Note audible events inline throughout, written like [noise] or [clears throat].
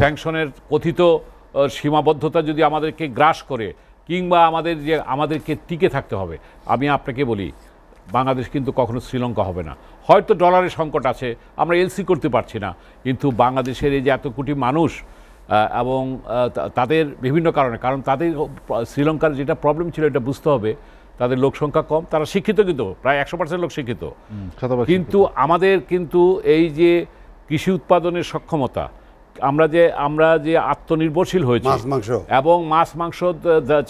স্যাংশনের কথিত সীমাবদ্ধতা যদি আমাদেরকে গ্রাস করে কিংবা আমাদের যে আমাদেরকে টিকে থাকতে হবে আমি আপনাকে বলি বাংলাদেশ কিন্তু কখনো শ্রীলঙ্কা হবে না হয়তো ডলারের সংকট আছে আমরা এলসি করতে পারছি না কিন্তু বাংলাদেশের এই যে এত কোটি মানুষ এবং তাদের বিভিন্ন কারণে কারণ তাদের শ্রীলঙ্কার যেটা প্রবলেম ছিল এটা বুঝতে হবে তাদের লোক সংখ্যা কম তারা শিক্ষিত কিন্তু প্রায় একশো পার্সেন্ট লোক শিক্ষিত কিন্তু আমাদের কিন্তু এই যে কৃষি উৎপাদনের সক্ষমতা আমরা যে আমরা যে আত্মনির্ভরশীল হয়েছি মাংস এবং মাছ মাংস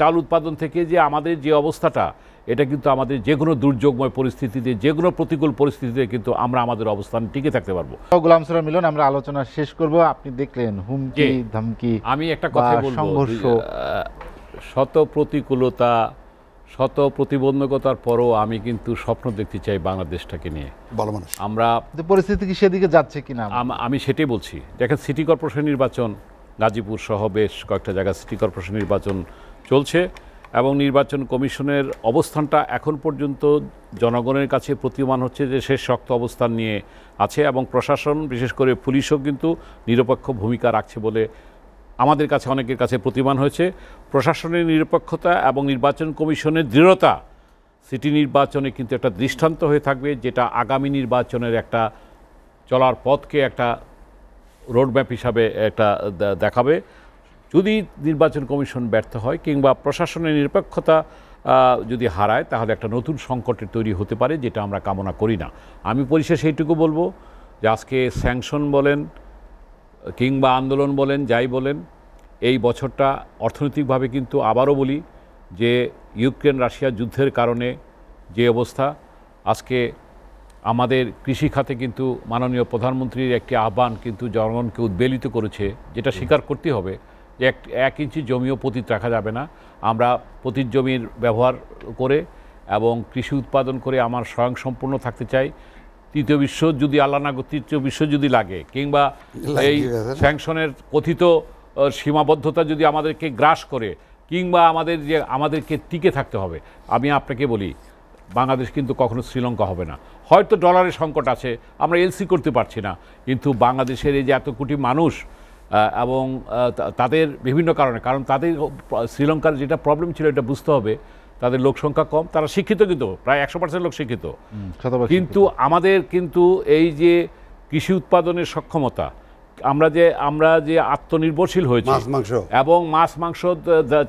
চাল উৎপাদন থেকে যে আমাদের যে অবস্থাটা এটা কিন্তু আমাদের যে কোনো দুর্যোগময় পরিস্থিতিতে যে কোনো প্রতিকূল পরিস্থিতিতে কিন্তু আমরা আমাদের অবস্থান টিকে থাকতে পারবো গোলাম সুরা মিলন আমরা আলোচনা শেষ করব আপনি দেখলেন হুমকি ধমকি আমি একটা কথা বলবো সংঘর্ষ শত প্রতিকূলতা শত প্রতিবন্ধকতার পরও আমি কিন্তু স্বপ্ন দেখতে চাই বাংলাদেশটাকে নিয়ে ভালো মানুষ আমরা পরিস্থিতি কি সেদিকে যাচ্ছে কিনা আমি সেটাই বলছি দেখেন সিটি কর্পোরেশন নির্বাচন গাজীপুর সহ বেশ কয়েকটা জায়গা সিটি কর্পোরেশন নির্বাচন চলছে এবং নির্বাচন কমিশনের অবস্থানটা এখন পর্যন্ত জনগণের কাছে প্রতীয়মান হচ্ছে যে সে শক্ত অবস্থান নিয়ে আছে এবং প্রশাসন বিশেষ করে পুলিশও কিন্তু নিরপেক্ষ ভূমিকা রাখছে বলে আমাদের কাছে অনেকের কাছে প্রতিমান হয়েছে প্রশাসনের নিরপেক্ষতা এবং নির্বাচন কমিশনের দৃঢ়তা সিটি নির্বাচনে কিন্তু একটা দৃষ্টান্ত হয়ে থাকবে যেটা আগামী নির্বাচনের একটা চলার পথকে একটা রোডম্যাপ হিসাবে একটা দেখাবে যদি নির্বাচন কমিশন ব্যর্থ হয় কিংবা প্রশাসনের নিরপেক্ষতা যদি হারায় তাহলে একটা নতুন সংকটের তৈরি হতে পারে যেটা আমরা কামনা করি না আমি পরিশেষে এইটুকু বলবো যে আজকে স্যাংশন বলেন কিংবা আন্দোলন বলেন যাই বলেন এই বছরটা অর্থনৈতিকভাবে কিন্তু আবারও বলি যে ইউক্রেন রাশিয়া যুদ্ধের কারণে যে অবস্থা আজকে আমাদের কৃষি খাতে কিন্তু মাননীয় প্রধানমন্ত্রীর একটি আহ্বান কিন্তু জনগণকে উদ্বেলিত করেছে যেটা স্বীকার করতে হবে যে এক এক ইঞ্চি জমিও পতিত রাখা যাবে না আমরা পতীত জমির ব্যবহার করে এবং কৃষি উৎপাদন করে আমার স্বয়ংসম্পূর্ণ থাকতে চাই তৃতীয় বিশ্ব যদি আল্লাহ না তৃতীয় বিশ্ব যদি লাগে কিংবা এই স্যাংশনের কথিত সীমাবদ্ধতা যদি আমাদেরকে গ্রাস করে কিংবা আমাদের যে আমাদেরকে টিকে থাকতে হবে আমি আপনাকে বলি বাংলাদেশ কিন্তু কখনো শ্রীলঙ্কা হবে না হয়তো ডলারের সংকট আছে আমরা এলসি করতে পারছি না কিন্তু বাংলাদেশের এই যে এত কোটি মানুষ এবং তাদের বিভিন্ন কারণে কারণ তাদের শ্রীলঙ্কার যেটা প্রবলেম ছিল এটা বুঝতে হবে তাদের লোক সংখ্যা কম তারা শিক্ষিত কিন্তু প্রায় একশো পার্সেন্ট লোক শিক্ষিত কিন্তু আমাদের কিন্তু এই যে কৃষি উৎপাদনের সক্ষমতা আমরা যে আমরা যে আত্মনির্ভরশীল হয়েছি এবং মাছ মাংস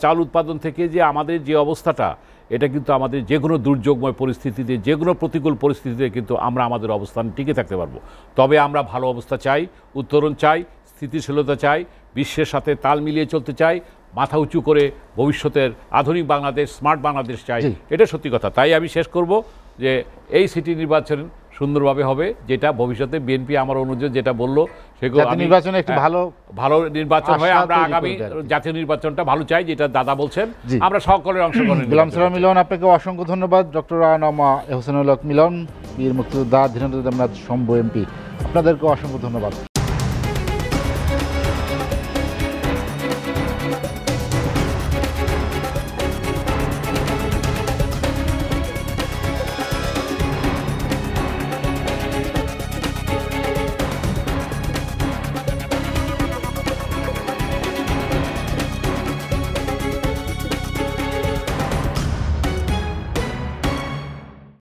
চাল উৎপাদন থেকে যে আমাদের যে অবস্থাটা এটা কিন্তু আমাদের যে কোনো দুর্যোগময় পরিস্থিতিতে যে কোনো প্রতিকূল পরিস্থিতিতে কিন্তু আমরা আমাদের অবস্থান টিকে থাকতে পারবো তবে আমরা ভালো অবস্থা চাই উত্তরণ চাই স্থিতিশীলতা চাই বিশ্বের সাথে তাল মিলিয়ে চলতে চাই মাথা উঁচু করে ভবিষ্যতের আধুনিক বাংলাদেশ স্মার্ট বাংলাদেশ চাই এটা সত্যি কথা তাই আমি শেষ করব যে এই সিটি নির্বাচন সুন্দরভাবে হবে যেটা ভবিষ্যতে বিএনপি আমার অনুযোগ যেটা বললো সেগুলো নির্বাচনে একটু হ্যাঁ, ভালো ভালো নির্বাচন হয় আমরা আগামী জাতীয় নির্বাচনটা ভালো চাই যেটা দাদা বলছেন আমরা সকলের অংশগ্রহণ [clears throat] গোলাম মিলন আপনাকে অসংখ্য ধন্যবাদ ডক্টর আনামা হোসেনুল মিলন বীর মুক্তিযোদ্ধা ধীরেন্দ্র দেবনাথ শম্ভু এমপি আপনাদেরকে অসংখ্য ধন্যবাদ